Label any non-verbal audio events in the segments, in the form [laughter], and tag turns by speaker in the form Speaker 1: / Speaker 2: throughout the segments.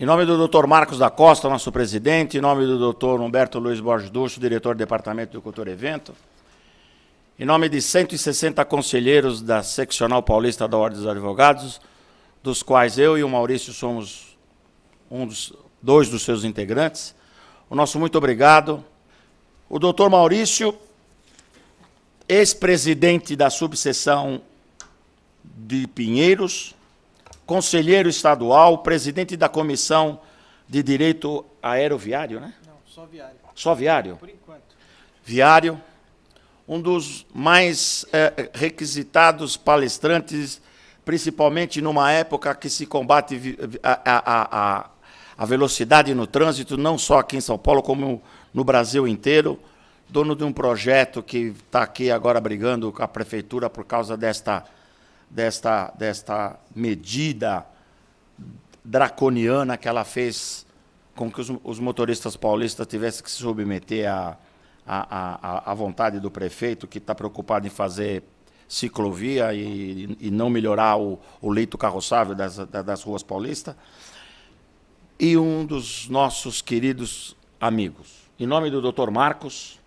Speaker 1: Em nome do Dr. Marcos da Costa, nosso presidente, em nome do Dr. Humberto Luiz Borges Ducho, diretor do Departamento de Cultura Evento, em nome de 160 conselheiros da Seccional Paulista da Ordem dos Advogados, dos quais eu e o Maurício somos um dos, dois dos seus integrantes, o nosso muito obrigado. O doutor Maurício, ex-presidente da subseção de Pinheiros, conselheiro estadual, presidente da Comissão de Direito Aeroviário, né? Não, só viário. Só viário? Por enquanto. Viário, um dos mais eh, requisitados palestrantes, principalmente numa época que se combate a, a, a, a velocidade no trânsito, não só aqui em São Paulo, como no Brasil inteiro dono de um projeto que está aqui agora brigando com a prefeitura por causa desta desta, desta medida draconiana que ela fez com que os, os motoristas paulistas tivessem que se submeter à a, a, a, vontade do prefeito, que está preocupado em fazer ciclovia e, e não melhorar o, o leito carroçável das, das ruas paulistas. E um dos nossos queridos amigos, em nome do doutor Marcos,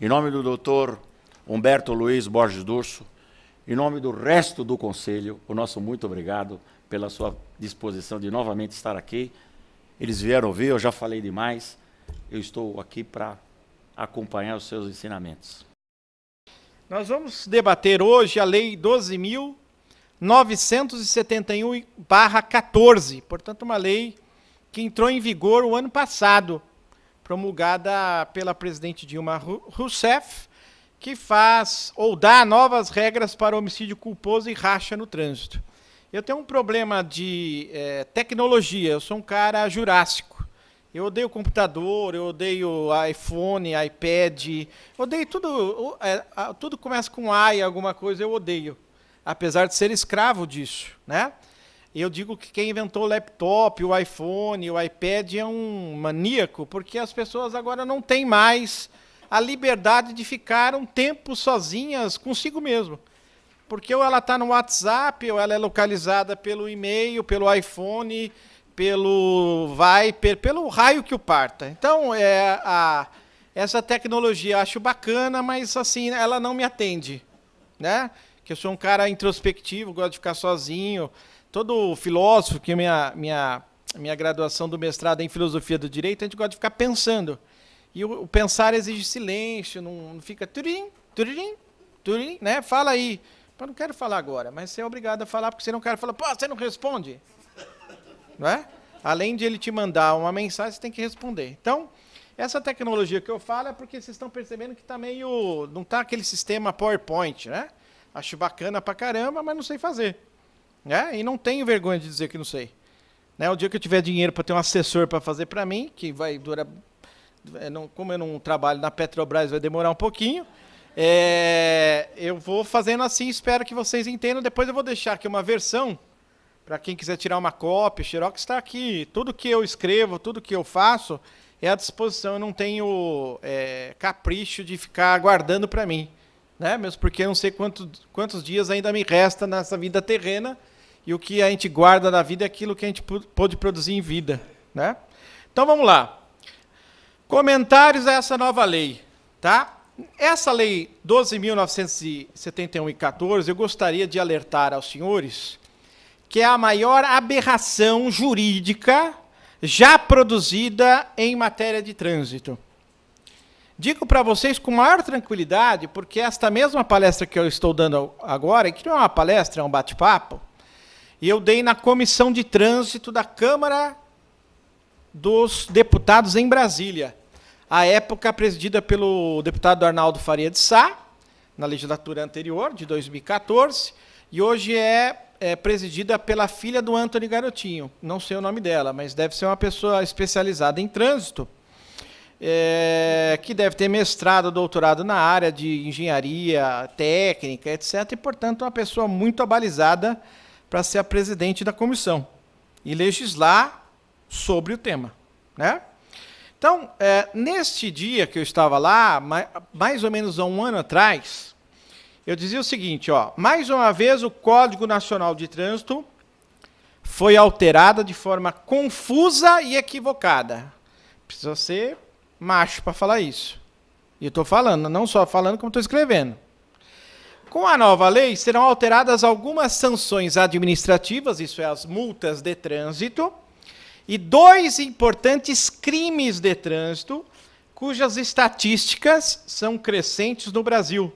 Speaker 1: em nome do doutor Humberto Luiz Borges Durso, em nome do resto do conselho, o nosso muito obrigado pela sua disposição de novamente estar aqui. Eles vieram ver, eu já falei demais. Eu estou aqui para acompanhar os seus ensinamentos.
Speaker 2: Nós vamos debater hoje a Lei 12.971-14, portanto, uma lei que entrou em vigor o ano passado, promulgada pela presidente Dilma Rousseff que faz ou dá novas regras para homicídio culposo e racha no trânsito. Eu tenho um problema de é, tecnologia, eu sou um cara jurássico. Eu odeio computador, eu odeio iPhone, iPad, odeio tudo. Eh, tudo começa com A e alguma coisa, eu odeio. Apesar de ser escravo disso, né? Eu digo que quem inventou o laptop, o iPhone, o iPad é um maníaco, porque as pessoas agora não têm mais a liberdade de ficar um tempo sozinhas consigo mesmo. Porque ou ela está no WhatsApp, ou ela é localizada pelo e-mail, pelo iPhone, pelo Viper, pelo raio que o parta. Então, é, a, essa tecnologia eu acho bacana, mas assim, ela não me atende. Né? Que eu sou um cara introspectivo, gosto de ficar sozinho. Todo filósofo, que minha, minha, minha graduação do mestrado é em filosofia do direito, a gente gosta de ficar pensando. E o, o pensar exige silêncio, não, não fica turim, turim, turim, né? Fala aí. Eu não quero falar agora, mas você é obrigado a falar, porque você não quer falar, pô, você não responde. Não é? Além de ele te mandar uma mensagem, você tem que responder. Então, essa tecnologia que eu falo é porque vocês estão percebendo que está meio. não está aquele sistema PowerPoint, né? Acho bacana pra caramba, mas não sei fazer. Né? E não tenho vergonha de dizer que não sei. Né? O dia que eu tiver dinheiro para ter um assessor para fazer para mim, que vai durar é, não, como eu não trabalho na Petrobras, vai demorar um pouquinho. É, eu vou fazendo assim, espero que vocês entendam. Depois eu vou deixar aqui uma versão para quem quiser tirar uma cópia. Xerox está aqui. Tudo que eu escrevo, tudo que eu faço é à disposição. Eu não tenho é, capricho de ficar guardando para mim, né? Mesmo porque eu não sei quanto, quantos dias ainda me resta nessa vida terrena. E o que a gente guarda na vida é aquilo que a gente pôde produzir em vida, né? Então vamos lá. Comentários a essa nova lei, tá? Essa lei 12.971 e 14, eu gostaria de alertar aos senhores que é a maior aberração jurídica já produzida em matéria de trânsito. Digo para vocês com maior tranquilidade, porque esta mesma palestra que eu estou dando agora, que não é uma palestra, é um bate-papo, e eu dei na Comissão de Trânsito da Câmara dos deputados em Brasília. A época presidida pelo deputado Arnaldo Faria de Sá, na legislatura anterior, de 2014, e hoje é, é presidida pela filha do Antônio Garotinho. Não sei o nome dela, mas deve ser uma pessoa especializada em trânsito. É, que deve ter mestrado, doutorado na área de engenharia técnica, etc. E, portanto, uma pessoa muito abalizada para ser a presidente da comissão e legislar sobre o tema, né? Então, é, neste dia que eu estava lá, mais ou menos há um ano atrás, eu dizia o seguinte, ó, mais uma vez o Código Nacional de Trânsito foi alterada de forma confusa e equivocada. Precisa ser macho para falar isso. E eu estou falando, não só falando, como estou escrevendo. Com a nova lei, serão alteradas algumas sanções administrativas, isso é, as multas de trânsito, e dois importantes crimes de trânsito cujas estatísticas são crescentes no Brasil.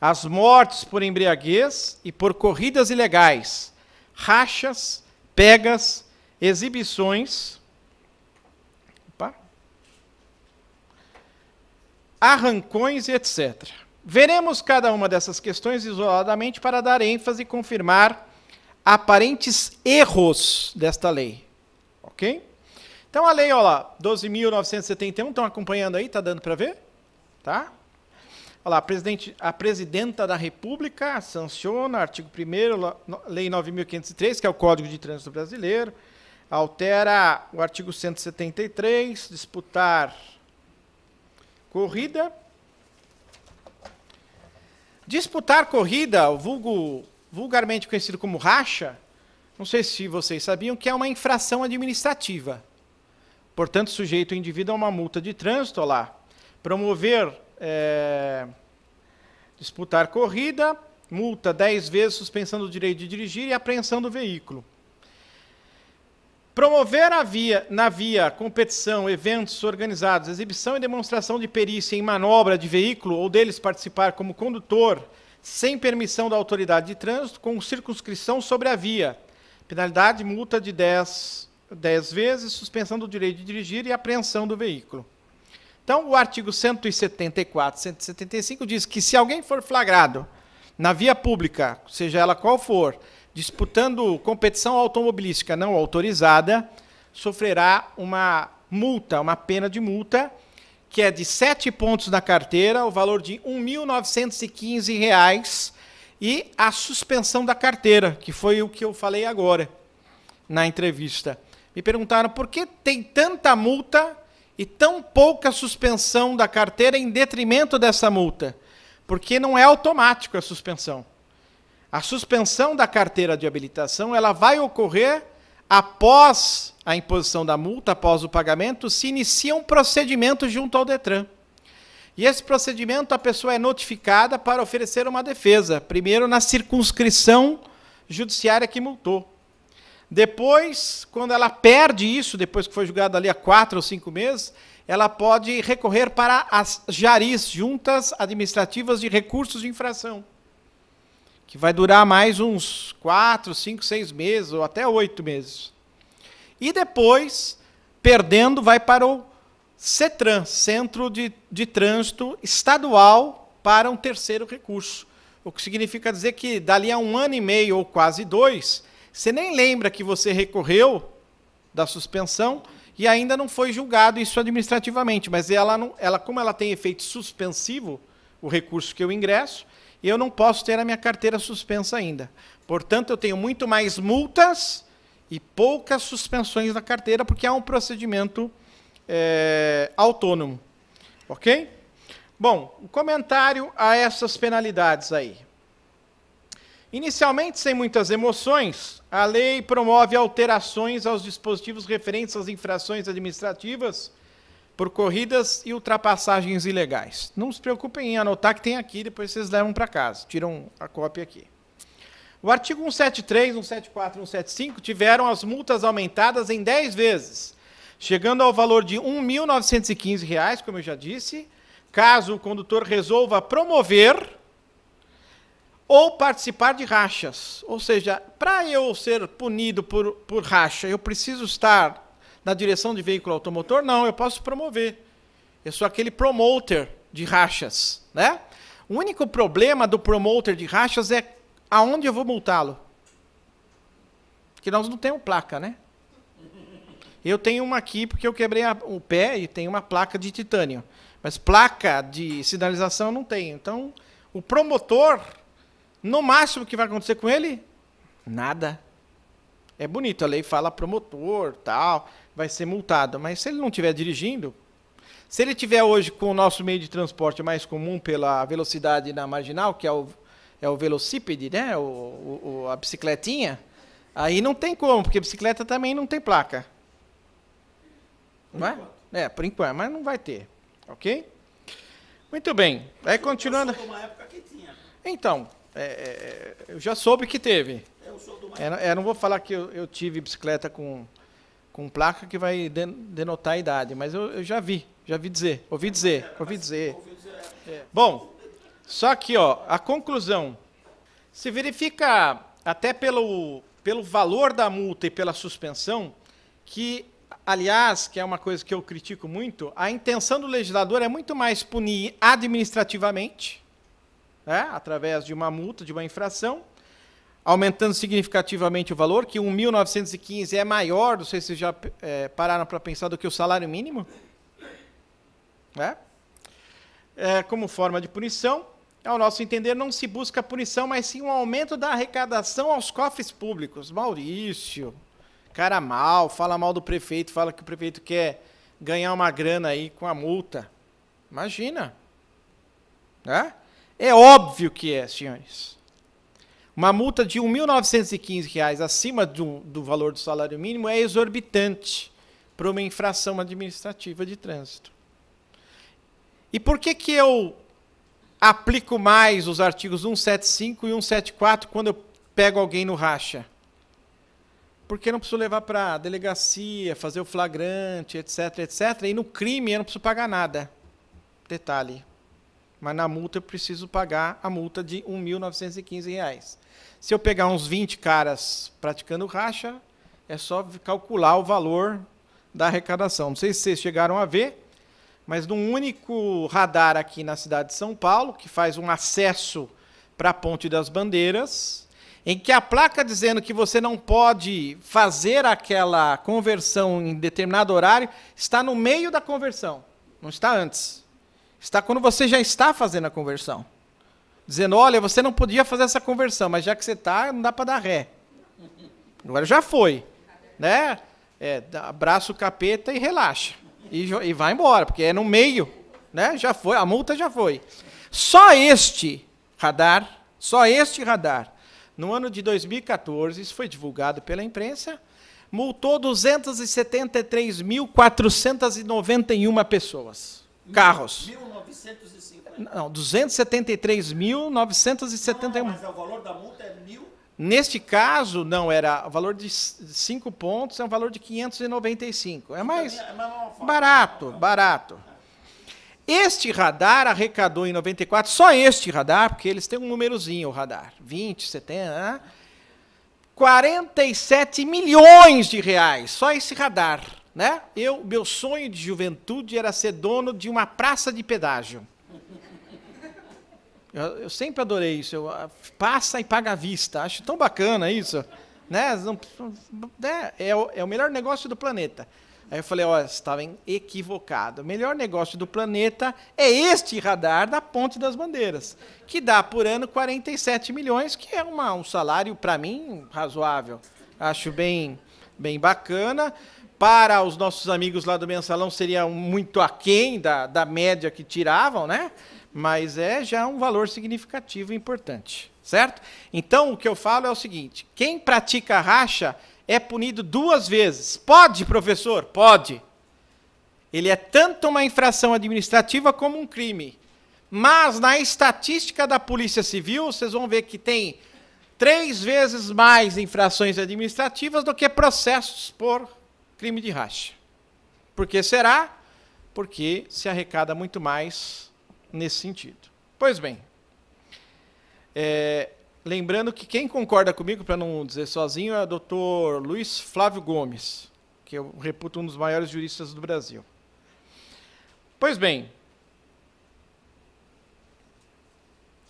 Speaker 2: As mortes por embriaguez e por corridas ilegais, rachas, pegas, exibições, opa, arrancões e etc. Veremos cada uma dessas questões isoladamente para dar ênfase e confirmar aparentes erros desta lei. Ok? Então a lei, olha lá, 12.971, estão acompanhando aí? Está dando para ver? Tá? Olha lá, presidente, a presidenta da República sanciona, artigo 1 Lei 9.503, que é o Código de Trânsito Brasileiro, altera o artigo 173, disputar corrida. Disputar corrida, vulgo, vulgarmente conhecido como racha, não sei se vocês sabiam, que é uma infração administrativa. Portanto, sujeito o indivíduo a uma multa de trânsito, lá, promover, é, disputar corrida, multa 10 vezes, suspensão do direito de dirigir e apreensão do veículo. Promover via, na via competição, eventos organizados, exibição e demonstração de perícia em manobra de veículo ou deles participar como condutor sem permissão da autoridade de trânsito com circunscrição sobre a via, Penalidade, multa de 10, 10 vezes, suspensão do direito de dirigir e apreensão do veículo. Então, o artigo 174, 175 diz que se alguém for flagrado na via pública, seja ela qual for, disputando competição automobilística não autorizada, sofrerá uma multa, uma pena de multa, que é de 7 pontos na carteira, o valor de R$ 1.915 e a suspensão da carteira, que foi o que eu falei agora na entrevista. Me perguntaram por que tem tanta multa e tão pouca suspensão da carteira em detrimento dessa multa. Porque não é automático a suspensão. A suspensão da carteira de habilitação, ela vai ocorrer após a imposição da multa, após o pagamento, se inicia um procedimento junto ao Detran. E esse procedimento a pessoa é notificada para oferecer uma defesa, primeiro na circunscrição judiciária que multou. Depois, quando ela perde isso, depois que foi julgada ali há quatro ou cinco meses, ela pode recorrer para as JARIs, Juntas Administrativas de Recursos de Infração, que vai durar mais uns quatro, cinco, seis meses ou até oito meses. E depois, perdendo, vai para o CETRAN, Centro de, de Trânsito Estadual para um terceiro recurso. O que significa dizer que dali a um ano e meio ou quase dois, você nem lembra que você recorreu da suspensão e ainda não foi julgado isso administrativamente, mas ela, não, ela como ela tem efeito suspensivo, o recurso que eu ingresso, eu não posso ter a minha carteira suspensa ainda. Portanto, eu tenho muito mais multas e poucas suspensões da carteira, porque há um procedimento é, autônomo. Ok? Bom, um comentário a essas penalidades aí. Inicialmente, sem muitas emoções, a lei promove alterações aos dispositivos referentes às infrações administrativas por corridas e ultrapassagens ilegais. Não se preocupem em anotar que tem aqui, depois vocês levam para casa, tiram a cópia aqui. O artigo 173, 174 e 175 tiveram as multas aumentadas em 10 vezes, chegando ao valor de R$ 1.915, como eu já disse, caso o condutor resolva promover ou participar de rachas. Ou seja, para eu ser punido por, por racha, eu preciso estar na direção de veículo automotor? Não, eu posso promover. Eu sou aquele promoter de rachas, né? O único problema do promoter de rachas é aonde eu vou multá-lo. Que nós não temos placa, né? Eu tenho uma aqui porque eu quebrei a, o pé e tem uma placa de titânio. Mas placa de sinalização eu não tenho. Então, o promotor, no máximo que vai acontecer com ele, nada. É bonito, a lei fala promotor, tal, vai ser multado. Mas se ele não estiver dirigindo, se ele tiver hoje com o nosso meio de transporte mais comum pela velocidade na marginal, que é o, é o velocípede, né? O, o, a bicicletinha, aí não tem como, porque bicicleta também não tem placa. Não é? é, por enquanto, mas não vai ter. Ok? Muito bem. Aí continuando. Então, é, é, eu já soube que teve. É, eu é, não vou falar que eu, eu, tive bicicleta com, com placa que vai denotar a idade, mas eu, eu já vi, já vi dizer, ouvi dizer, é, ouvi dizer. É. Bom, só que ó, a conclusão se verifica até pelo, pelo valor da multa e pela suspensão que Aliás, que é uma coisa que eu critico muito, a intenção do legislador é muito mais punir administrativamente, né, através de uma multa, de uma infração, aumentando significativamente o valor, que 1.915 é maior, não sei se vocês já é, pararam para pensar, do que o salário mínimo, né? É, como forma de punição. Ao nosso entender, não se busca punição, mas sim um aumento da arrecadação aos cofres públicos. Maurício, cara mal, fala mal do prefeito, fala que o prefeito quer ganhar uma grana aí com a multa. Imagina. é É óbvio que é, senhores. Uma multa de R$ 1.915 acima do, do valor do salário mínimo é exorbitante para uma infração administrativa de trânsito. E por que, que eu aplico mais os artigos 175 e 174 quando eu pego alguém no racha? porque eu não preciso levar para delegacia, fazer o flagrante, etc, etc. E no crime eu não preciso pagar nada. Detalhe. Mas na multa eu preciso pagar a multa de R$ 1.915. Se eu pegar uns 20 caras praticando racha, é só calcular o valor da arrecadação. Não sei se vocês chegaram a ver, mas num único radar aqui na cidade de São Paulo, que faz um acesso para a Ponte das Bandeiras, em que a placa dizendo que você não pode fazer aquela conversão em determinado horário está no meio da conversão, não está antes. Está quando você já está fazendo a conversão. Dizendo, olha, você não podia fazer essa conversão, mas já que você está, não dá para dar ré. Agora já foi. Né? É, abraça o capeta e relaxa. E, e vai embora, porque é no meio. Né? Já foi, a multa já foi. Só este radar, só este radar no ano de 2014, isso foi divulgado pela imprensa, multou 273.491 pessoas. carros.
Speaker 1: 1950.
Speaker 2: Né? Não, 273.971. Ah, mas é o valor da multa é mil. Neste caso, não, era o valor de 5 pontos, é um valor de 595. É, então, é mais barato, barato. Este radar arrecadou em 94, só este radar, porque eles têm um númerozinho, o radar, 20, 70, 47 milhões de reais, só esse radar, né? Eu, meu sonho de juventude era ser dono de uma praça de pedágio. Eu, eu sempre adorei isso, eu, ah, passa e paga à vista, acho tão bacana isso, né? né? É, é o melhor negócio do planeta. Aí eu falei, ó, você estavam equivocado. O melhor negócio do planeta é este radar da Ponte das Bandeiras, que dá por ano 47 milhões, que é uma, um salário, para mim, razoável. Acho bem, bem bacana. Para os nossos amigos lá do Mensalão, seria muito aquém da, da média que tiravam, né? Mas é já um valor significativo e importante, certo? Então, o que eu falo é o seguinte, quem pratica racha é punido duas vezes. Pode, professor? Pode. Ele é tanto uma infração administrativa como um crime. Mas na estatística da Polícia Civil, vocês vão ver que tem três vezes mais infrações administrativas do que processos por crime de racha. Por que será? Porque se arrecada muito mais nesse sentido. Pois bem, é, Lembrando que quem concorda comigo, para não dizer sozinho, é o doutor Luiz Flávio Gomes, que eu reputo um dos maiores juristas do Brasil. Pois bem,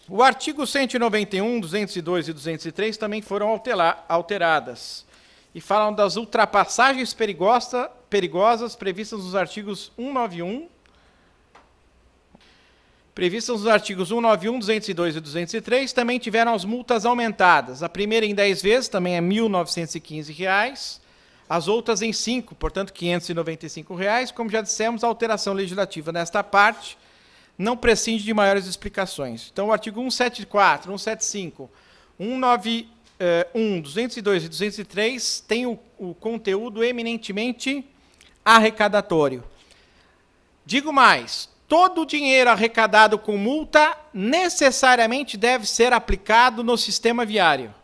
Speaker 2: o artigo 191, 202 e 203 também foram alteradas e falam das ultrapassagens perigosa, perigosas previstas nos artigos 191 previstas nos artigos 191, 202 e 203, também tiveram as multas aumentadas. A primeira em 10 vezes, também é R$ 1.915, as outras em 5, portanto R$ 595. Reais. Como já dissemos, a alteração legislativa nesta parte não prescinde de maiores explicações. Então, o artigo 174, 175, 191, 202 e 203 tem o, o conteúdo eminentemente arrecadatório. Digo mais, todo o dinheiro arrecadado com multa necessariamente deve ser aplicado no sistema viário.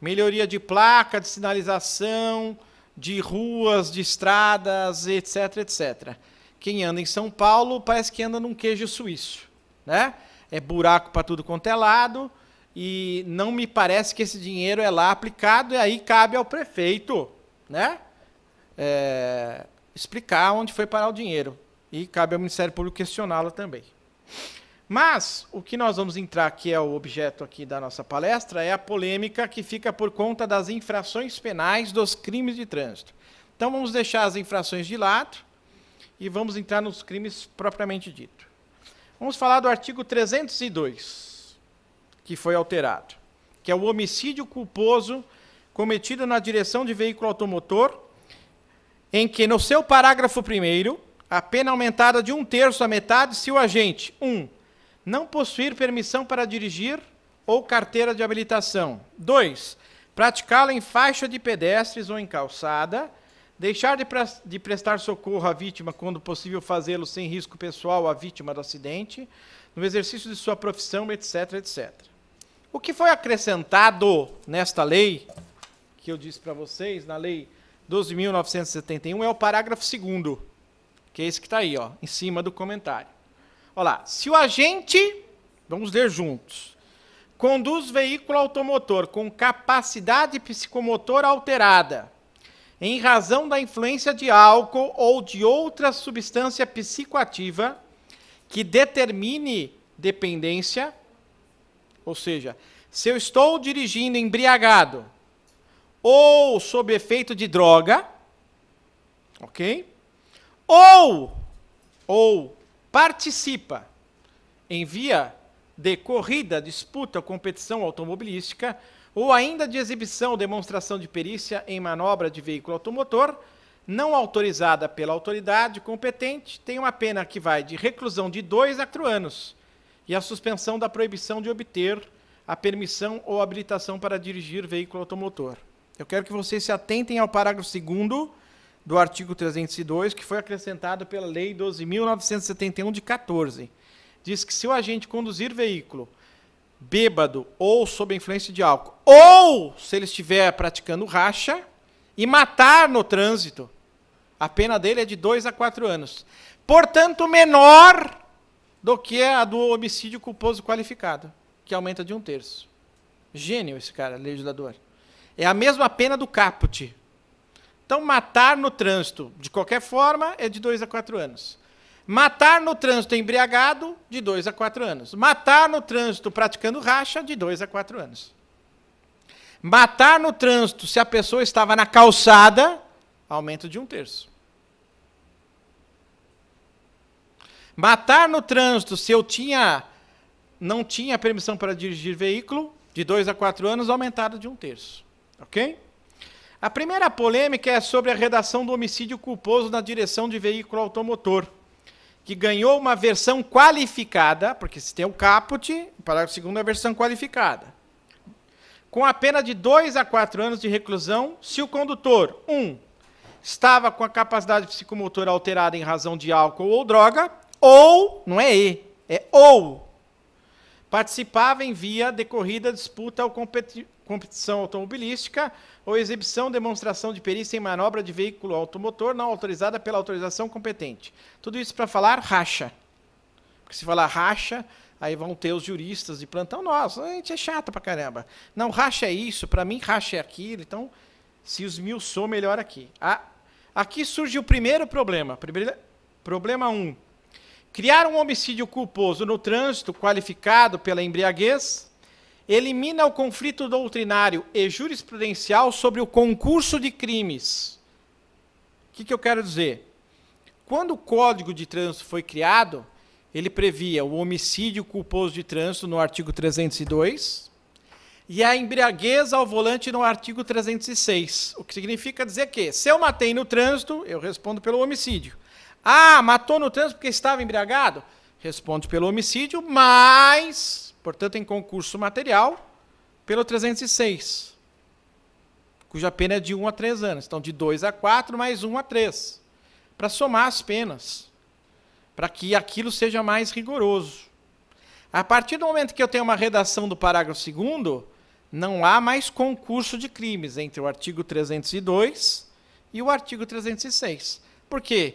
Speaker 2: Melhoria de placa, de sinalização, de ruas, de estradas, etc, etc. Quem anda em São Paulo parece que anda num queijo suíço, né? É buraco para tudo quanto é lado e não me parece que esse dinheiro é lá aplicado e aí cabe ao prefeito, né? É, explicar onde foi parar o dinheiro e cabe ao Ministério Público questioná-la também. Mas o que nós vamos entrar, que é o objeto aqui da nossa palestra, é a polêmica que fica por conta das infrações penais dos crimes de trânsito. Então vamos deixar as infrações de lado e vamos entrar nos crimes propriamente dito. Vamos falar do artigo 302, que foi alterado, que é o homicídio culposo cometido na direção de veículo automotor, em que no seu parágrafo primeiro a pena aumentada de um terço à metade se o agente 1. Um, não possuir permissão para dirigir ou carteira de habilitação. 2. Praticá-la em faixa de pedestres ou em calçada. Deixar de, pre de prestar socorro à vítima quando possível fazê-lo sem risco pessoal à vítima do acidente, no exercício de sua profissão, etc, etc. O que foi acrescentado nesta lei, que eu disse para vocês, na lei 12.971, é o parágrafo 2 que é esse que está aí, ó, em cima do comentário. Olha lá, se o agente, vamos ler juntos, conduz veículo automotor com capacidade psicomotora alterada, em razão da influência de álcool ou de outra substância psicoativa que determine dependência, ou seja, se eu estou dirigindo embriagado ou sob efeito de droga, ok? Ou, ou participa, via de corrida, disputa, competição automobilística, ou ainda de exibição, demonstração de perícia em manobra de veículo automotor, não autorizada pela autoridade competente, tem uma pena que vai de reclusão de 2 a 4 anos e a suspensão da proibição de obter a permissão ou habilitação para dirigir veículo automotor. Eu quero que vocês se atentem ao parágrafo 2 do artigo 302, que foi acrescentado pela Lei 12.971 de 14. Diz que se o agente conduzir veículo bêbado ou sob influência de álcool, ou se ele estiver praticando racha e matar no trânsito, a pena dele é de 2 a 4 anos. Portanto, menor do que a do homicídio culposo qualificado, que aumenta de um terço. Gênio esse cara, legislador. É a mesma pena do caput, então, matar no trânsito, de qualquer forma, é de 2 a 4 anos. Matar no trânsito embriagado, de 2 a 4 anos. Matar no trânsito praticando racha, de 2 a 4 anos. Matar no trânsito se a pessoa estava na calçada, aumento de um terço. Matar no trânsito se eu tinha não tinha permissão para dirigir veículo, de 2 a 4 anos, aumentado de um terço. Ok? A primeira polêmica é sobre a redação do homicídio culposo na direção de veículo automotor, que ganhou uma versão qualificada, porque se tem o caput, para a segunda versão qualificada, com a pena de 2 a 4 anos de reclusão se o condutor 1. Um, estava com a capacidade psicomotora alterada em razão de álcool ou droga, ou, não é E, é ou, participava em via decorrida disputa ou competição automobilística ou exibição, demonstração de perícia em manobra de veículo automotor não autorizada pela autorização competente. Tudo isso para falar racha. Porque se falar racha, aí vão ter os juristas de plantão. Nossa, a gente é chata pra caramba. Não, racha é isso, para mim racha é aquilo. Então, se os mil sou, melhor aqui. Ah, aqui surge o primeiro problema. Primeiro, problema 1. Um. Criar um homicídio culposo no trânsito qualificado pela embriaguez elimina o conflito doutrinário e jurisprudencial sobre o concurso de crimes. O que, que eu quero dizer? Quando o Código de Trânsito foi criado, ele previa o homicídio culposo de trânsito no artigo 302 e a embriaguez ao volante no artigo 306. O que significa dizer que, se eu matei no trânsito, eu respondo pelo homicídio. Ah, matou no trânsito porque estava embriagado? Responde pelo homicídio, mas portanto, em concurso material, pelo 306, cuja pena é de 1 a 3 anos. Então, de 2 a 4, mais 1 a 3, para somar as penas, para que aquilo seja mais rigoroso. A partir do momento que eu tenho uma redação do parágrafo 2, não há mais concurso de crimes entre o artigo 302 e o artigo 306. Por quê?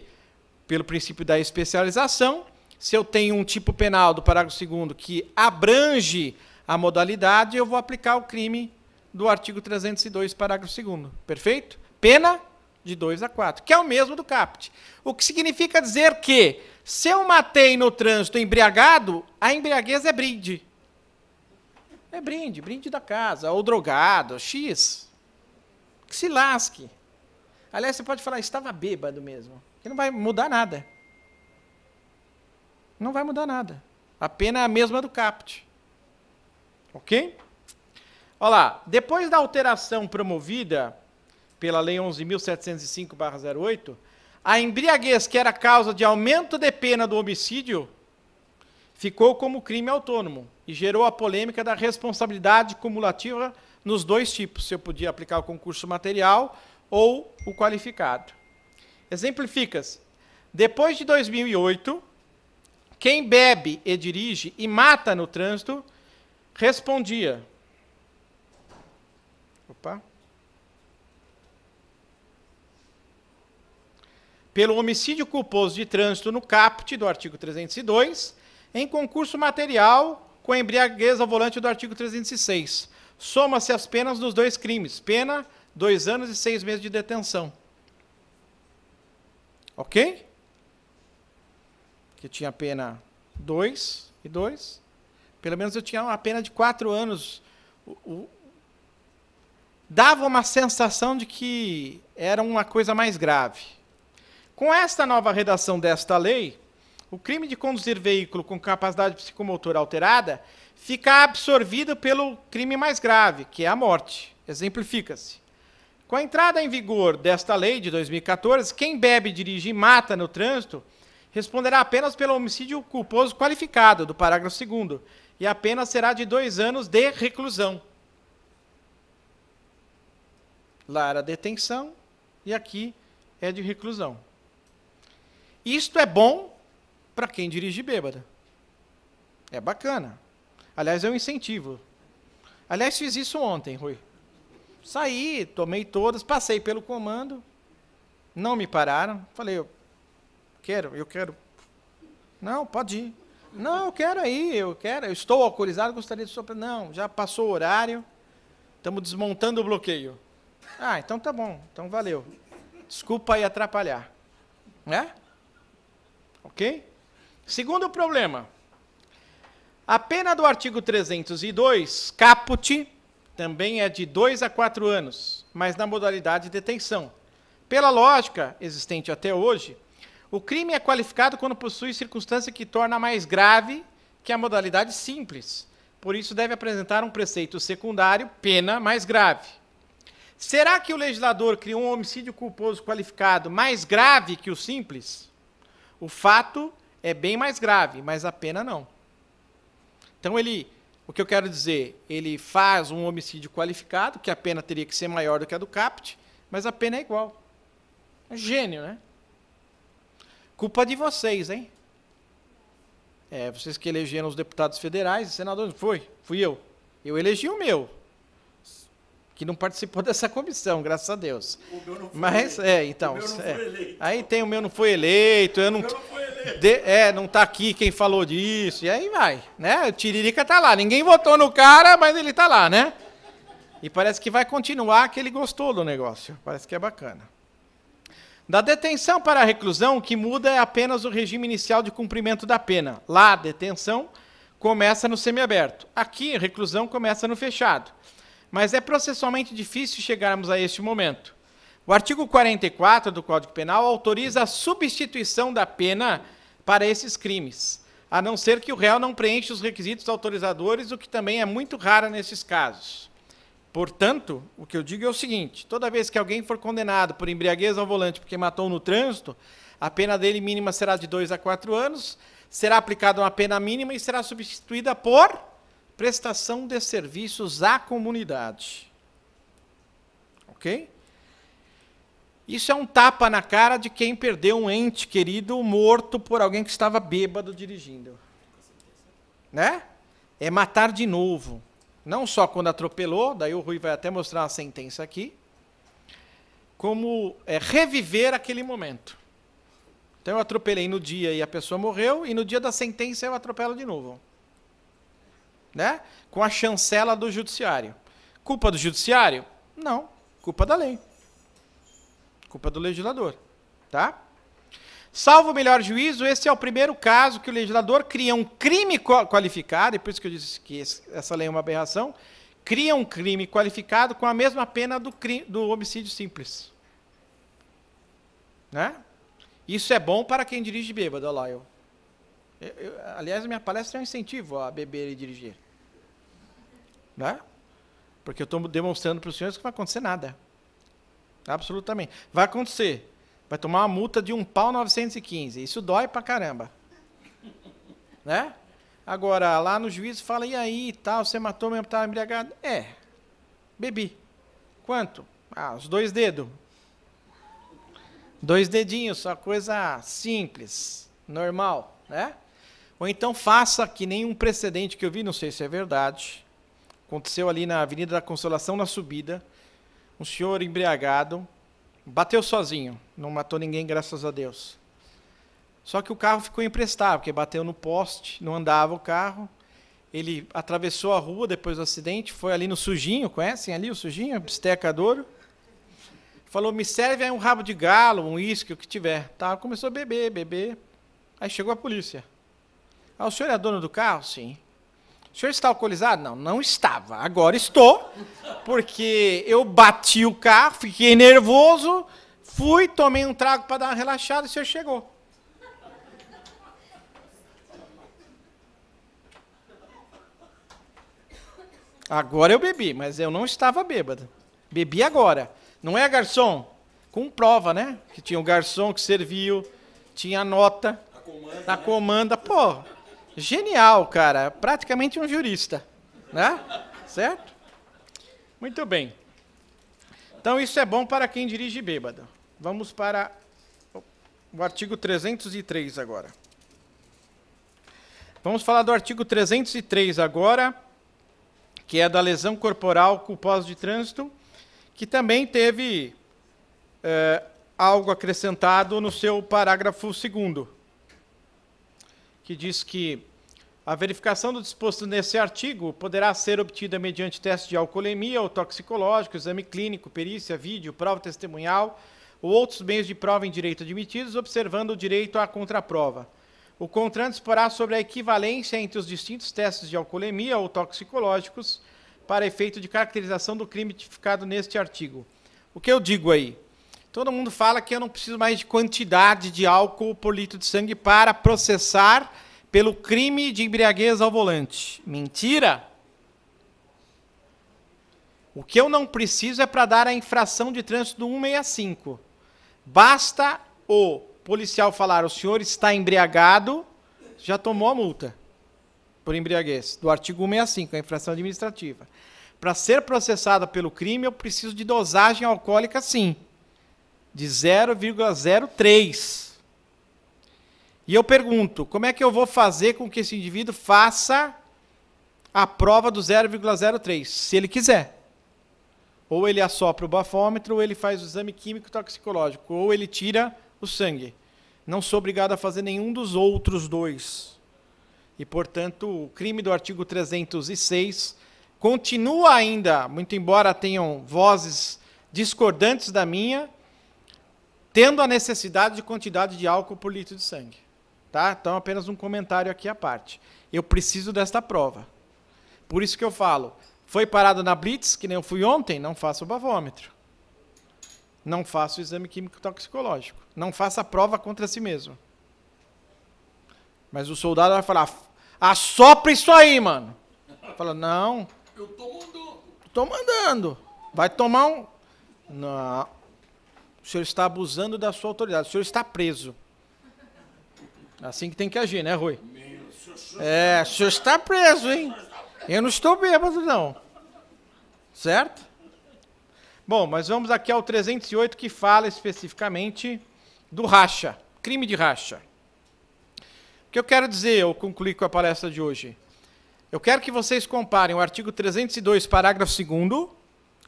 Speaker 2: Pelo princípio da especialização se eu tenho um tipo penal do parágrafo 2 que abrange a modalidade, eu vou aplicar o crime do artigo 302, parágrafo 2. Perfeito? Pena de 2 a 4, que é o mesmo do CAPT. O que significa dizer que, se eu matei no trânsito embriagado, a embriaguez é brinde. É brinde, brinde da casa, ou drogado, X. Que se lasque. Aliás, você pode falar, estava bêbado mesmo, que não vai mudar nada. Não vai mudar nada. A pena é a mesma do caput. Ok? Olha lá. Depois da alteração promovida pela Lei 11.705-08, a embriaguez que era causa de aumento de pena do homicídio ficou como crime autônomo e gerou a polêmica da responsabilidade cumulativa nos dois tipos, se eu podia aplicar o concurso material ou o qualificado. Exemplifica-se. Depois de 2008, quem bebe e dirige e mata no trânsito, respondia. Opa. Pelo homicídio culposo de trânsito no caput do artigo 302, em concurso material com embriaguez ao volante do artigo 306. Soma-se as penas dos dois crimes. Pena, dois anos e seis meses de detenção. Ok? que tinha pena 2 e 2. Pelo menos eu tinha uma pena de 4 anos. O, o, dava uma sensação de que era uma coisa mais grave. Com esta nova redação desta lei, o crime de conduzir veículo com capacidade psicomotora alterada fica absorvido pelo crime mais grave, que é a morte. Exemplifica-se. Com a entrada em vigor desta lei de 2014, quem bebe, dirige e mata no trânsito responderá apenas pelo homicídio culposo qualificado, do parágrafo 2, e a pena será de dois anos de reclusão. Lá era detenção e aqui é de reclusão. Isto é bom para quem dirige bêbada. É bacana. Aliás, é um incentivo. Aliás, fiz isso ontem, Rui. Saí, tomei todas, passei pelo comando, não me pararam. Falei, quero, eu quero. Não, pode ir. Não, eu quero aí, eu quero, eu estou alcoolizado, gostaria de Não, já passou o horário, estamos desmontando o bloqueio. Ah, então tá bom, então valeu. Desculpa aí atrapalhar. Né? Ok? Segundo problema. A pena do artigo 302, caput, também é de 2 a 4 anos, mas na modalidade de detenção. Pela lógica existente até hoje, o crime é qualificado quando possui circunstância que torna mais grave que a modalidade simples. Por isso, deve apresentar um preceito secundário, pena mais grave. Será que o legislador criou um homicídio culposo qualificado mais grave que o simples? O fato é bem mais grave, mas a pena não. Então ele, o que eu quero dizer, ele faz um homicídio qualificado, que a pena teria que ser maior do que a do CAPT, mas a pena é igual. É gênio, né? Culpa de vocês, hein? É, vocês que elegeram os deputados federais e senadores. Foi, fui eu. Eu elegi o meu. Que não participou [laughs] dessa comissão, graças a Deus. O meu não foi Mas, eleito. é, então. O meu não é. foi Aí tem o meu não foi eleito. Eu não, o meu não foi eleito. De, é, não tá aqui quem falou disso. E aí vai, né? O Tiririca tá lá. Ninguém votou no cara, mas ele tá lá, né? E parece que vai continuar que ele gostou do negócio. Parece que é bacana. Da detenção para a reclusão, o que muda é apenas o regime inicial de cumprimento da pena. Lá, a detenção começa no semiaberto. Aqui, a reclusão começa no fechado. Mas é processualmente difícil chegarmos a este momento. O artigo 44 do Código Penal autoriza a substituição da pena para esses crimes, a não ser que o réu não preencha os requisitos autorizadores, o que também é muito raro nesses casos. Portanto, o que eu digo é o seguinte: toda vez que alguém for condenado por embriaguez ao volante porque matou no trânsito, a pena dele mínima será de 2 a 4 anos, será aplicada uma pena mínima e será substituída por prestação de serviços à comunidade. Ok? Isso é um tapa na cara de quem perdeu um ente querido morto por alguém que estava bêbado dirigindo. Né? É matar de novo. Não só quando atropelou, daí o Rui vai até mostrar a sentença aqui, como é, reviver aquele momento. Então eu atropelei no dia e a pessoa morreu, e no dia da sentença eu atropelo de novo. Né? Com a chancela do judiciário. Culpa do judiciário? Não. Culpa da lei. Culpa do legislador. Tá? Salvo o melhor juízo, esse é o primeiro caso que o legislador cria um crime qualificado, e por isso que eu disse que essa lei é uma aberração, cria um crime qualificado com a mesma pena do, crime, do homicídio simples. Né? Isso é bom para quem dirige bêbado, olha lá eu. Eu, eu, aliás, minha palestra é um incentivo a beber e dirigir. Né? Porque eu estou demonstrando para os senhores que não vai acontecer nada. Absolutamente. Vai acontecer Vai tomar uma multa de um pau 915. Isso dói pra caramba. Né? Agora, lá no juízo fala, e aí, tal, você matou mesmo, estava embriagado? É. Bebi. Quanto? Ah, os dois dedos. Dois dedinhos, só coisa simples, normal, né? Ou então faça que nenhum precedente que eu vi, não sei se é verdade. Aconteceu ali na Avenida da Consolação, na subida. Um senhor embriagado Bateu sozinho, não matou ninguém, graças a Deus. Só que o carro ficou emprestado, porque bateu no poste, não andava o carro. Ele atravessou a rua depois do acidente, foi ali no sujinho, conhecem ali o sujinho, bisteca d'ouro? Falou, me serve aí um rabo de galo, um uísque, o que tiver. Tá, começou a beber, beber. Aí chegou a polícia. Ah, o senhor é dono do carro? Sim. O senhor está alcoolizado? Não, não estava. Agora estou, porque eu bati o carro, fiquei nervoso, fui, tomei um trago para dar uma relaxada e o senhor chegou. Agora eu bebi, mas eu não estava bêbado. Bebi agora. Não é, garçom? Com prova, né? Que tinha o um garçom que serviu, tinha a nota, da comanda, a né? comanda. Né? pô. Genial, cara. Praticamente um jurista. Né? Certo? Muito bem. Então, isso é bom para quem dirige bêbado. Vamos para o artigo 303 agora. Vamos falar do artigo 303 agora, que é da lesão corporal culposa de trânsito, que também teve é, algo acrescentado no seu parágrafo segundo que diz que a verificação do disposto nesse artigo poderá ser obtida mediante teste de alcoolemia ou toxicológico, exame clínico, perícia, vídeo, prova testemunhal ou outros meios de prova em direito admitidos, observando o direito à contraprova. O contrato disporá sobre a equivalência entre os distintos testes de alcoolemia ou toxicológicos para efeito de caracterização do crime tipificado neste artigo. O que eu digo aí? Todo mundo fala que eu não preciso mais de quantidade de álcool por litro de sangue para processar pelo crime de embriaguez ao volante. Mentira! O que eu não preciso é para dar a infração de trânsito do 165. Basta o policial falar: o senhor está embriagado, já tomou a multa por embriaguez, do artigo 165, a infração administrativa. Para ser processado pelo crime, eu preciso de dosagem alcoólica, sim de 0,03. E eu pergunto, como é que eu vou fazer com que esse indivíduo faça a prova do 0,03, se ele quiser? Ou ele assopra o bafômetro, ou ele faz o exame químico toxicológico, ou ele tira o sangue. Não sou obrigado a fazer nenhum dos outros dois. E, portanto, o crime do artigo 306 continua ainda, muito embora tenham vozes discordantes da minha, tendo a necessidade de quantidade de álcool por litro de sangue. Tá? Então, apenas um comentário aqui à parte. Eu preciso desta prova. Por isso que eu falo, foi parado na blitz, que nem eu fui ontem, não faça o bavômetro. Não faça o exame químico toxicológico. Não faça a prova contra si mesmo. Mas o soldado vai falar, assopra isso aí, mano. Fala, não.
Speaker 1: Eu tô mandando.
Speaker 2: Tô mandando. Vai tomar um... Não. O senhor está abusando da sua autoridade. O senhor está preso. Assim que tem que agir, né, Rui? É, o senhor está preso, hein? Eu não estou bêbado, não. Certo? Bom, mas vamos aqui ao 308 que fala especificamente do racha, crime de racha. O que eu quero dizer, eu concluí com a palestra de hoje. Eu quero que vocês comparem o artigo 302, parágrafo 2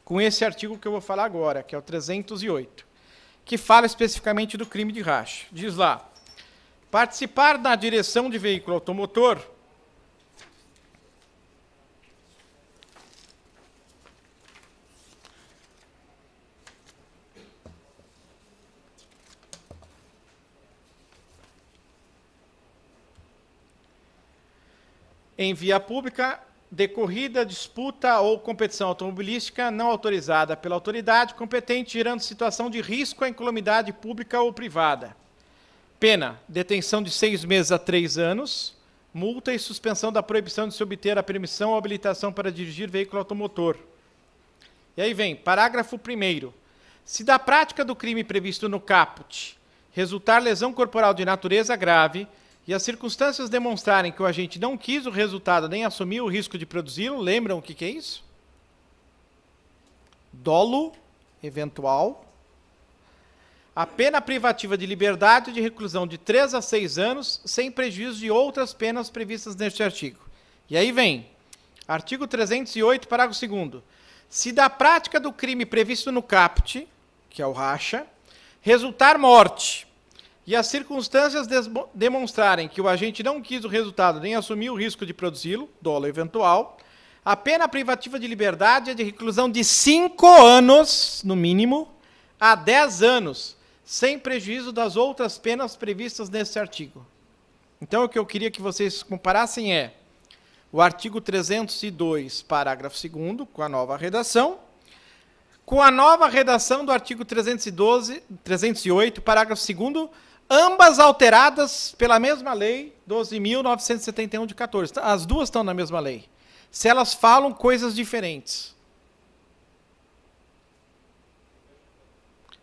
Speaker 2: com esse artigo que eu vou falar agora, que é o 308 que fala especificamente do crime de racha. Diz lá: participar da direção de veículo automotor em via pública decorrida disputa ou competição automobilística não autorizada pela autoridade competente, gerando situação de risco à incolumidade pública ou privada. Pena: detenção de seis meses a três anos, multa e suspensão da proibição de se obter a permissão ou habilitação para dirigir veículo automotor. E aí vem, parágrafo 1. Se da prática do crime previsto no caput resultar lesão corporal de natureza grave, e as circunstâncias demonstrarem que o agente não quis o resultado nem assumiu o risco de produzi-lo, lembram o que, que é isso? Dolo eventual. A pena privativa de liberdade de reclusão de 3 a 6 anos, sem prejuízo de outras penas previstas neste artigo. E aí vem, artigo 308, parágrafo 2 se da prática do crime previsto no CAPT, que é o racha, resultar morte, e as circunstâncias demonstrarem que o agente não quis o resultado nem assumiu o risco de produzi-lo, dolo eventual, a pena privativa de liberdade é de reclusão de 5 anos, no mínimo, a 10 anos, sem prejuízo das outras penas previstas nesse artigo. Então, o que eu queria que vocês comparassem é o artigo 302, parágrafo 2, com a nova redação, com a nova redação do artigo 312, 308, parágrafo 2 ambas alteradas pela mesma lei 12.971 de 14. Tá, as duas estão na mesma lei. Se elas falam coisas diferentes.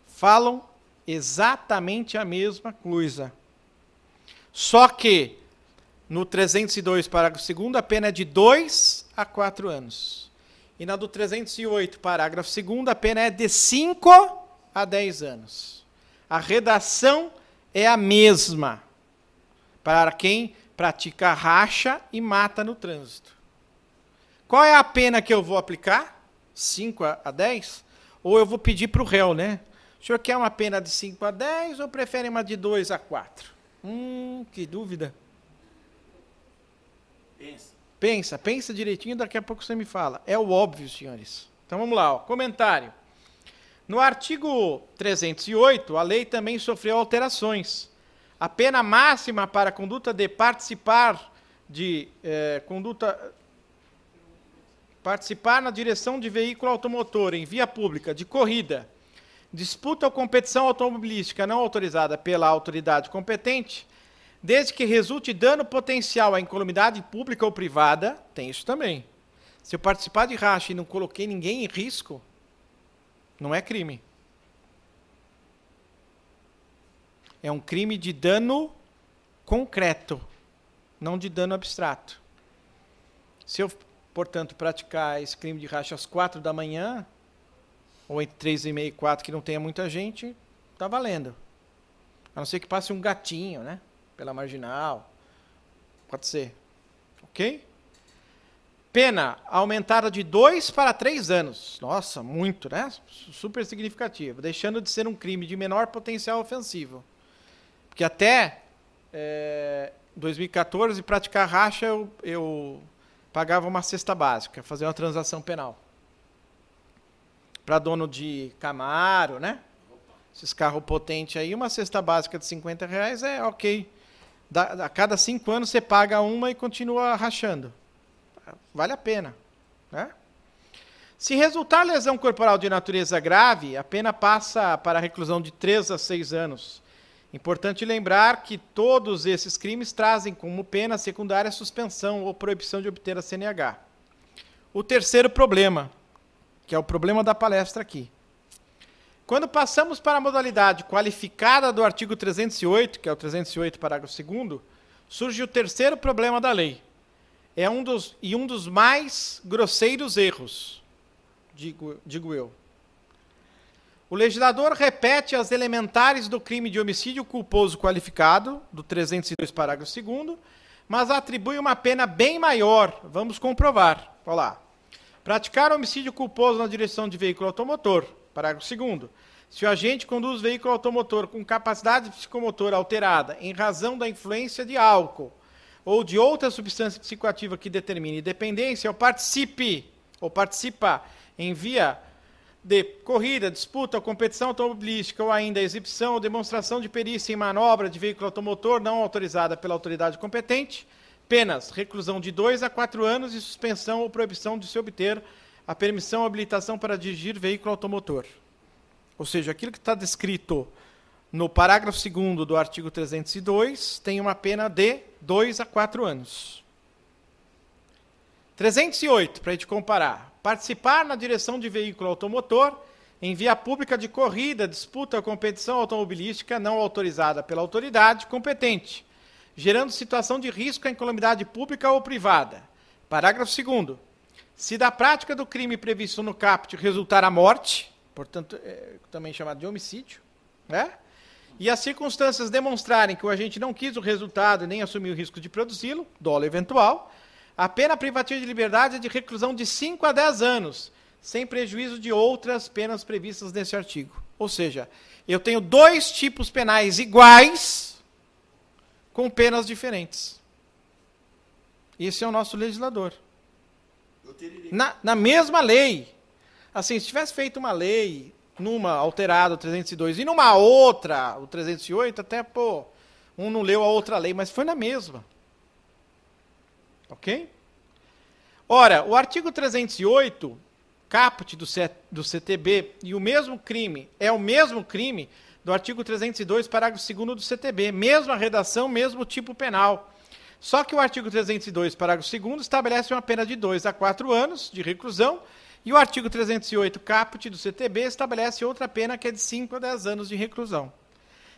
Speaker 2: Falam exatamente a mesma coisa. Só que no 302, parágrafo 2, a pena é de 2 a 4 anos. E na do 308, parágrafo 2, a pena é de 5 a 10 anos. A redação é a mesma para quem pratica racha e mata no trânsito. Qual é a pena que eu vou aplicar? 5 a 10? Ou eu vou pedir para o réu, né? O senhor quer uma pena de 5 a 10 ou prefere uma de 2 a 4? Hum, que dúvida. Pensa. Pensa, pensa direitinho, daqui a pouco você me fala. É o óbvio, senhores. Então vamos lá, ó. comentário. No artigo 308, a lei também sofreu alterações. A pena máxima para a conduta de participar de eh, conduta participar na direção de veículo automotor em via pública de corrida, disputa ou competição automobilística não autorizada pela autoridade competente, desde que resulte dano potencial à incolumidade pública ou privada, tem isso também. Se eu participar de racha e não coloquei ninguém em risco, não é crime. É um crime de dano concreto, não de dano abstrato. Se eu, portanto, praticar esse crime de racha às quatro da manhã, ou entre três e meia e quatro, que não tenha muita gente, está valendo. A não ser que passe um gatinho, né? Pela marginal. Pode ser. Ok? Pena aumentada de 2 para 3 anos. Nossa, muito, né? Super significativo. Deixando de ser um crime de menor potencial ofensivo. Porque até é, 2014, praticar racha, eu, eu pagava uma cesta básica, fazer uma transação penal. Para dono de Camaro, né? Esses carros potentes aí, uma cesta básica de 50 reais é ok. Da, a cada cinco anos você paga uma e continua rachando vale a pena. Né? Se resultar lesão corporal de natureza grave, a pena passa para a reclusão de 3 a 6 anos. Importante lembrar que todos esses crimes trazem como pena secundária suspensão ou proibição de obter a CNH. O terceiro problema, que é o problema da palestra aqui. Quando passamos para a modalidade qualificada do artigo 308, que é o 308, parágrafo 2, surge o terceiro problema da lei. É um dos, e um dos mais grosseiros erros, digo, digo eu. O legislador repete as elementares do crime de homicídio culposo qualificado, do 302, parágrafo 2, mas atribui uma pena bem maior. Vamos comprovar. Olha lá. Praticar homicídio culposo na direção de veículo automotor, parágrafo 2. Se o agente conduz veículo automotor com capacidade psicomotora alterada em razão da influência de álcool ou de outra substância psicoativa que determine dependência, ou participe, ou participa em via de corrida, disputa, competição automobilística ou ainda exibição ou demonstração de perícia em manobra de veículo automotor não autorizada pela autoridade competente, penas reclusão de dois a quatro anos e suspensão ou proibição de se obter a permissão ou habilitação para dirigir veículo automotor. Ou seja, aquilo que está descrito no parágrafo 2 do artigo 302, tem uma pena de 2 a 4 anos. 308, para a gente comparar. Participar na direção de veículo automotor em via pública de corrida, disputa ou competição automobilística não autorizada pela autoridade competente, gerando situação de risco à incolumidade pública ou privada. Parágrafo 2. Se da prática do crime previsto no caput resultar a morte, portanto, é também chamado de homicídio, né? e as circunstâncias demonstrarem que o agente não quis o resultado nem assumiu o risco de produzi-lo, dólar eventual, a pena privativa de liberdade é de reclusão de 5 a 10 anos, sem prejuízo de outras penas previstas nesse artigo. Ou seja, eu tenho dois tipos penais iguais com penas diferentes. Esse é o nosso legislador. Na, na mesma lei. Assim, se tivesse feito uma lei numa alterada, o 302, e numa outra, o 308, até, pô, um não leu a outra lei, mas foi na mesma. Ok? Ora, o artigo 308, caput do, C, do CTB, e o mesmo crime, é o mesmo crime do artigo 302, parágrafo 2 do CTB. Mesma redação, mesmo tipo penal. Só que o artigo 302, parágrafo 2 estabelece uma pena de 2 a 4 anos de reclusão e o artigo 308 caput do CTB estabelece outra pena que é de 5 a 10 anos de reclusão.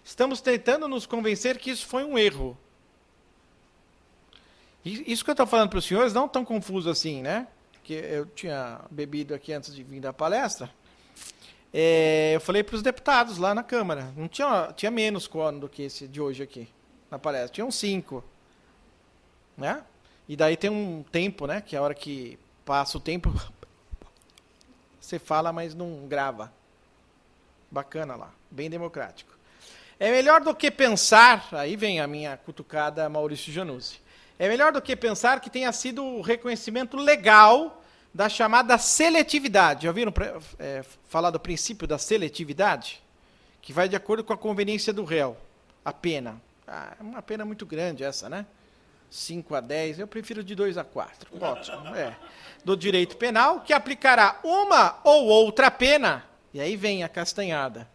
Speaker 2: Estamos tentando nos convencer que isso foi um erro. Isso que eu estou falando para os senhores não tão confuso assim, né? Que eu tinha bebido aqui antes de vir da palestra. É, eu falei para os deputados lá na Câmara. Não tinha, tinha menos quórum do que esse de hoje aqui na palestra. Tinham cinco, né? E daí tem um tempo, né? Que é a hora que passa o tempo você fala, mas não grava. Bacana lá, bem democrático. É melhor do que pensar, aí vem a minha cutucada Maurício Januzzi. É melhor do que pensar que tenha sido o reconhecimento legal da chamada seletividade. Já ouviram é, falar do princípio da seletividade? Que vai de acordo com a conveniência do réu, a pena. Ah, é uma pena muito grande essa, né? 5 a 10, eu prefiro de 2 a 4. Ótimo, é. Do direito penal, que aplicará uma ou outra pena, e aí vem a castanhada,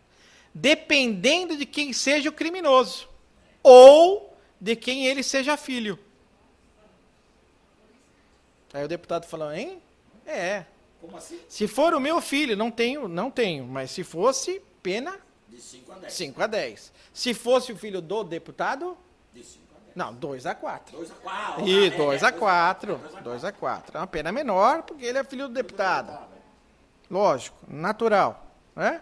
Speaker 2: dependendo de quem seja o criminoso ou de quem ele seja filho. Aí o deputado falou, hein? É. Como assim? Se for o meu filho, não tenho, não tenho, mas se fosse, pena. De 5 a 10. 5 a 10. Se fosse o filho do deputado. De 5 não, 2 a 4 2 a 4 E 2 ah, é, é, a 4 2 a 4 É uma pena menor, porque ele é filho do deputado. Lógico, natural. Né?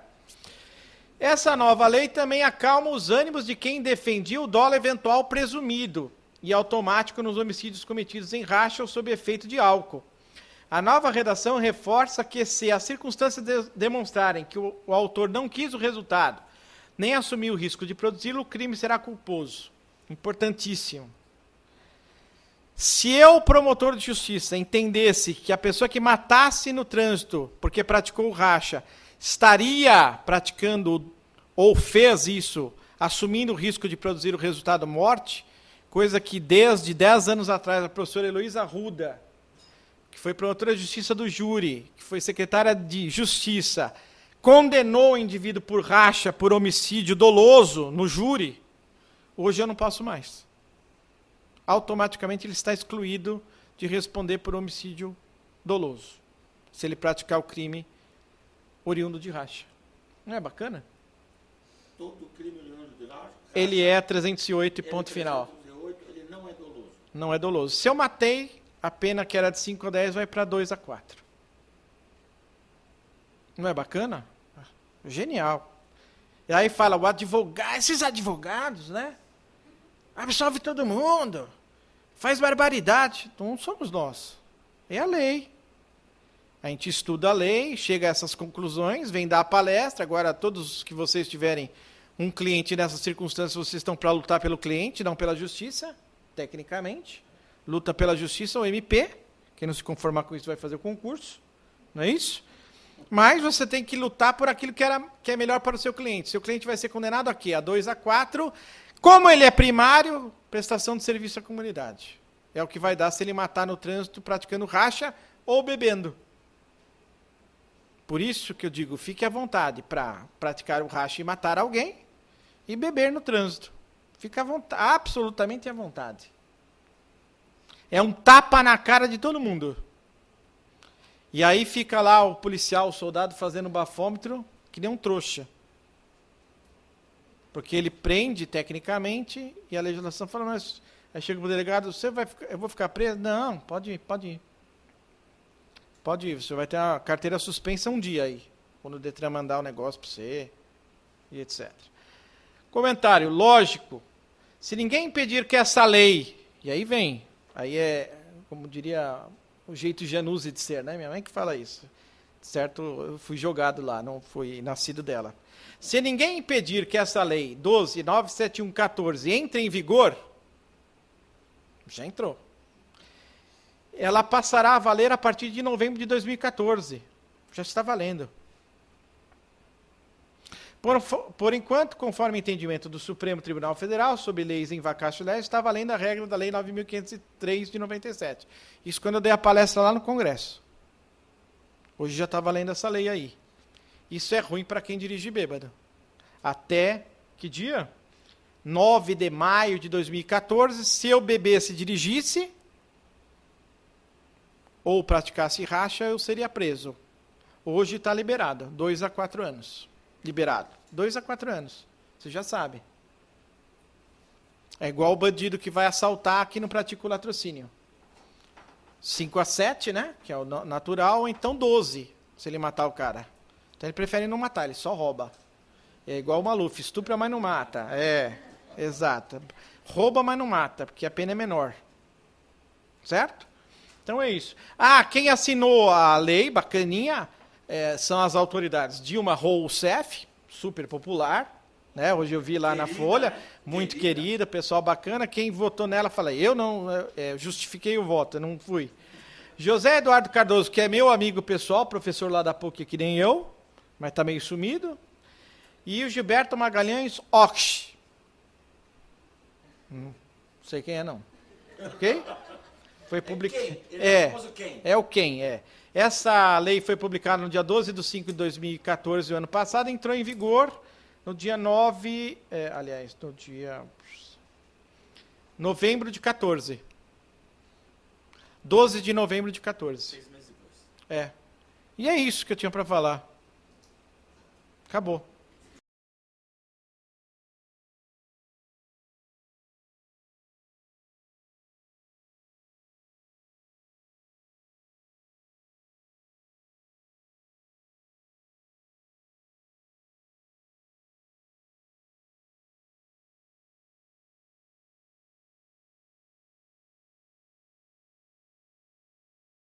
Speaker 2: Essa nova lei também acalma os ânimos de quem defendia o dólar eventual presumido e automático nos homicídios cometidos em racha ou sob efeito de álcool. A nova redação reforça que, se as circunstâncias de demonstrarem que o, o autor não quis o resultado, nem assumiu o risco de produzi-lo, o crime será culposo importantíssimo. Se eu, promotor de justiça, entendesse que a pessoa que matasse no trânsito porque praticou racha estaria praticando ou fez isso, assumindo o risco de produzir o resultado morte, coisa que desde 10 anos atrás a professora Heloísa Ruda, que foi promotora de justiça do júri, que foi secretária de justiça, condenou o indivíduo por racha, por homicídio doloso no júri, Hoje eu não posso mais. Automaticamente ele está excluído de responder por homicídio doloso, se ele praticar o crime oriundo de racha. Não é bacana? Todo crime oriundo de racha. Ele é 308 e ponto final. 308, é ele não é doloso. Não é doloso. Se eu matei, a pena que era de 5 a 10 vai para 2 a 4. Não é bacana? Ah, genial. E aí fala, o advogado, esses advogados, né? absolve todo mundo, faz barbaridade. Não somos nós. É a lei. A gente estuda a lei, chega a essas conclusões, vem dar a palestra. Agora, todos que vocês tiverem um cliente nessas circunstâncias, vocês estão para lutar pelo cliente, não pela justiça, tecnicamente. Luta pela justiça, o MP. Quem não se conformar com isso vai fazer o concurso. Não é isso? Mas você tem que lutar por aquilo que, era, que é melhor para o seu cliente. Seu cliente vai ser condenado a quê? A 2 a 4. Como ele é primário, prestação de serviço à comunidade. É o que vai dar se ele matar no trânsito praticando racha ou bebendo. Por isso que eu digo, fique à vontade para praticar o racha e matar alguém e beber no trânsito. Fique à vontade, absolutamente à vontade. É um tapa na cara de todo mundo. E aí fica lá o policial, o soldado fazendo bafômetro, que nem um trouxa. Porque ele prende tecnicamente e a legislação fala, mas aí chega o delegado, você vai eu vou ficar preso? Não, pode ir, pode ir. Pode ir, você vai ter a carteira suspensa um dia aí, quando o Detran mandar o negócio para você e etc. Comentário, lógico, se ninguém impedir que essa lei, e aí vem, aí é, como diria o jeito Januse de ser, né? Minha mãe que fala isso certo? Eu fui jogado lá, não fui nascido dela. Se ninguém impedir que essa lei 12.971.14 entre em vigor, já entrou. Ela passará a valer a partir de novembro de 2014. Já está valendo. Por, por, enquanto, conforme entendimento do Supremo Tribunal Federal sobre leis em vacatio legis, está valendo a regra da Lei 9.503 de 97. Isso quando eu dei a palestra lá no Congresso. Hoje já está valendo essa lei aí. Isso é ruim para quem dirige bêbado. Até que dia? 9 de maio de 2014, se eu bebesse e dirigisse ou praticasse racha, eu seria preso. Hoje está liberado, 2 a 4 anos. Liberado, 2 a 4 anos. Você já sabe. É igual o bandido que vai assaltar que não pratica o latrocínio. 5 a 7, né? Que é o natural, ou então 12, se ele matar o cara. Então ele prefere não matar, ele só rouba. É igual o Maluf, estupra, mas não mata. É, exato. Rouba, mas não mata, porque a pena é menor. Certo? Então é isso. Ah, quem assinou a lei, bacaninha, é, são as autoridades Dilma Rousseff, super popular. Né? Hoje eu vi lá na Folha. Tá muito querida, querida pessoal bacana. Quem votou nela, fala, eu não é, é, justifiquei o voto, eu não fui. José Eduardo Cardoso, que é meu amigo pessoal, professor lá da PUC, que nem eu, mas está meio sumido. E o Gilberto Magalhães Ox. Hum, não sei quem é, não. Ok? Foi é publicado. É, é, é o quem, é. Essa lei foi publicada no dia 12 de 5 de 2014, o ano passado, entrou em vigor no dia 9, é, aliás, no dia. Novembro de 14. 12 de novembro de 14. Seis meses depois. É. E é isso que eu tinha para falar. Acabou.